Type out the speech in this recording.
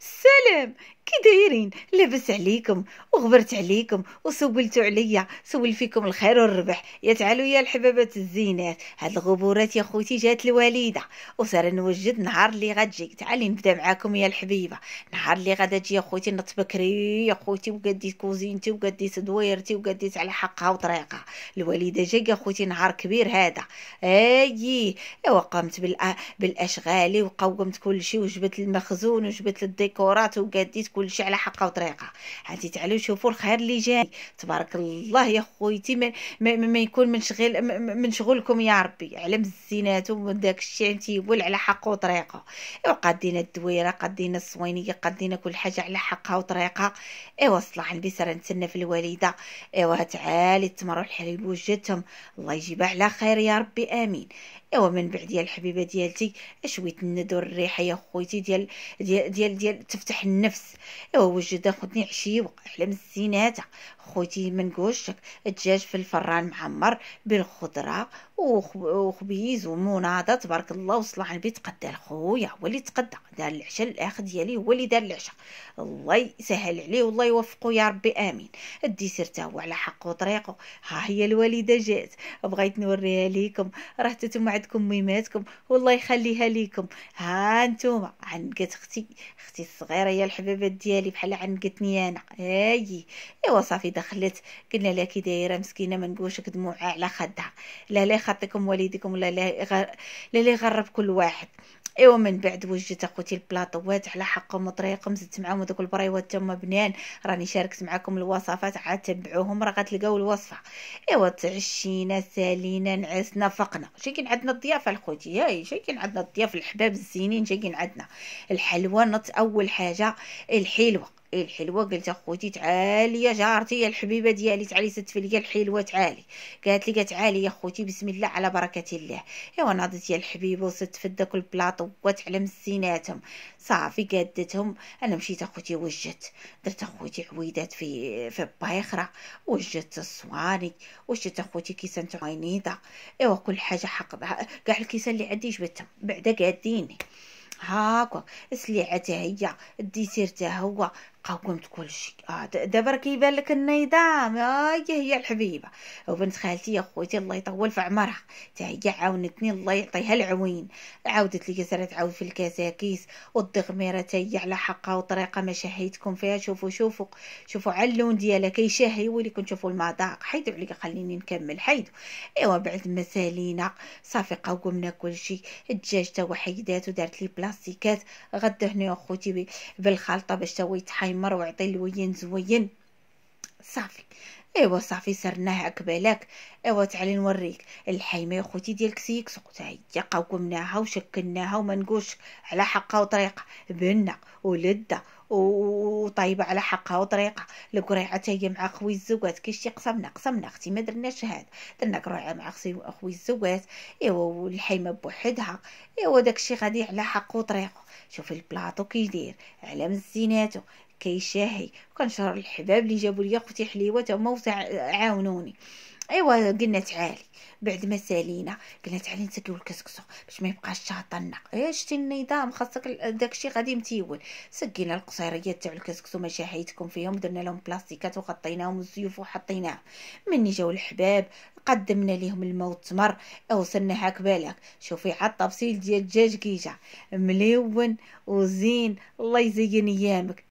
Se السلام كي دايرين لاباس عليكم وغبرت عليكم وسولتوا عليا سول فيكم الخير والربح يا تعالوا يا الحبابات الزينات هاد الغبورات يا خوتي جات الواليده وصار نوجد نهار اللي غتجي تعالي نبدا معاكم يا الحبيبه نهار اللي غادا تجي يا خوتي نط بكري يا خوتي وقديت كوزينتي وقديت دويرتي وقديت على حقها وطريقها الواليده جايه يا خوتي نهار كبير هذا اي وقمت بالاشغال وقومت كل شيء وجبت المخزون وجبت الديكورات وقاديت شيء على حقه وطريقه هانتي تعالوا شوفوا الخير اللي جاي تبارك الله يا خويتي ما, ما, ما يكون من شغل من شغلكم يا ربي على مزينات وداك الشيء تيبول على حقه وطريقه ايوا قادينا الدويره قادينا الصوينيه قادينا كل حاجه على حقها وطريقه ايوا صلاح البيس راه نتسنى في الوالده ايوا تعالي تمروا الحليب وجتهم الله يجيبها على خير يا ربي امين ايوا من بعد يا الحبيبه ديالتي شويه الندور الريحه يا خويتي ديال ديال ديال, ديال تفتح النفس ايوا وجد خدني عشي وقحله من الزينات خوتي منقوش الدجاج في الفران معمر بالخضره وخبيز ومناضه تبارك الله على البيت قدا خويا هو اللي تقدى دار العشاء الاخ ديالي هو اللي دار العشاء الله يسهل عليه والله يوفقه يا ربي امين الديسير تا هو على حقه وطريقه ها هي الوالده جات بغيت نوريها ليكم راه تتم عندكم ميماتكم والله يخليها ليكم ها نتوما عند اختي اختي الصغيره هنايا الحبابات ديالي بحال عنقتني انا هاي ايوا صافي دخلت قلنا لها كي دايره مسكينه ما نقولش دموعها على خدها لا لا يخطيكم والديكم لا لا لا يغرب كل واحد ايوا من بعد وجدت اخوتي البلاطوات على حقهم وطريقهم زدت معاهم دوك البريوات تما بنان راني شاركت معكم الوصفات عاد تبعوهم راه غتلقاو الوصفه ايوا تعشينا سالينا نعسنا فقنا كاين عندنا الضيافه الخوتي هاي كاين عندنا الضياف الحباب الزينين جايين عندنا الحلوى نط اول حاجه الحلوه الحلوه قلت اخوتي تعالي يا جارتي يا الحبيبه ديالي تعالي سدت لي الحلوه تعالي قالت لي تعالي يا اخوتي بسم الله على بركه الله ايوا ناضت يا الحبيبه وصدت داك البلاطو على مسيناتهم صافي قادتهم انا مشيت اخوتي وجدت درت اخوتي عويدات في في بايخره وجدت الصواني وجدت اخوتي كيسان تاع ايوا كل حاجه حق كاع الكيسان اللي عندي جبتهم بعدا قاديني هاكا تاع هي الديسير هو قومت كل شيء آه دابا راه كيبان لك النظام آه هي الحبيبه وبنت خالتي يا خوتي الله يطول في عمرها حتى هي عاونتني الله يعطيها العوين عاودت لي كسرة عاود في الكساكيس والدغميره حتى هي على حقها وطريقه ما شهيتكم فيها شوفوا شوفوا شوفوا على اللون ديالها كيشهي ولي شوفوا المذاق حيدوا عليا خليني نكمل حيدوا ايوا بعد ما سالينا صافي قومنا كل شيء الدجاج تا حيدات ودارت لي بلاستيكات غدا هنا يا خوتي بالخلطه باش تا يتحيد يمر ويعطي الوين زوين صافي ايوا صافي سرناه عقبالك ايوا تعالي نوريك الحايمه يا خوتي ديال كسيكس قلت هيا قومناها وشكلناها وما نقولش على حقها وطريقه بنه ولده وطيبه على حقها وطريقه القريعه هي مع خوي الزوات كيش قسمنا قسمنا اختي ما درناش هاد درنا قريعه مع خوي الزوات ايوا والحيمه بوحدها ايوا داكشي غادي على حقه وطريقه شوف البلاطو كيدير على مزيناتو كيشاهي وكنشهر الحباب اللي جابوا لي اختي حليوه تا هما عاونوني ايوا قلنا تعالي بعد ما سالينا قلنا تعالي نسكيو الكسكسو باش ما يبقاش شاطنا ايه شتي النظام خاصك داكشي غادي متيول سكينا القصيريات تاع الكسكسو ما شاهيتكم فيهم درنا لهم بلاستيكات وغطيناهم الزيوف وحطيناهم مني جاو الحباب قدمنا ليهم الماء والتمر وصلنا هاك بالك شوفي حتى التفصيل ديال الدجاج كيجا ملون وزين الله يزين ايامك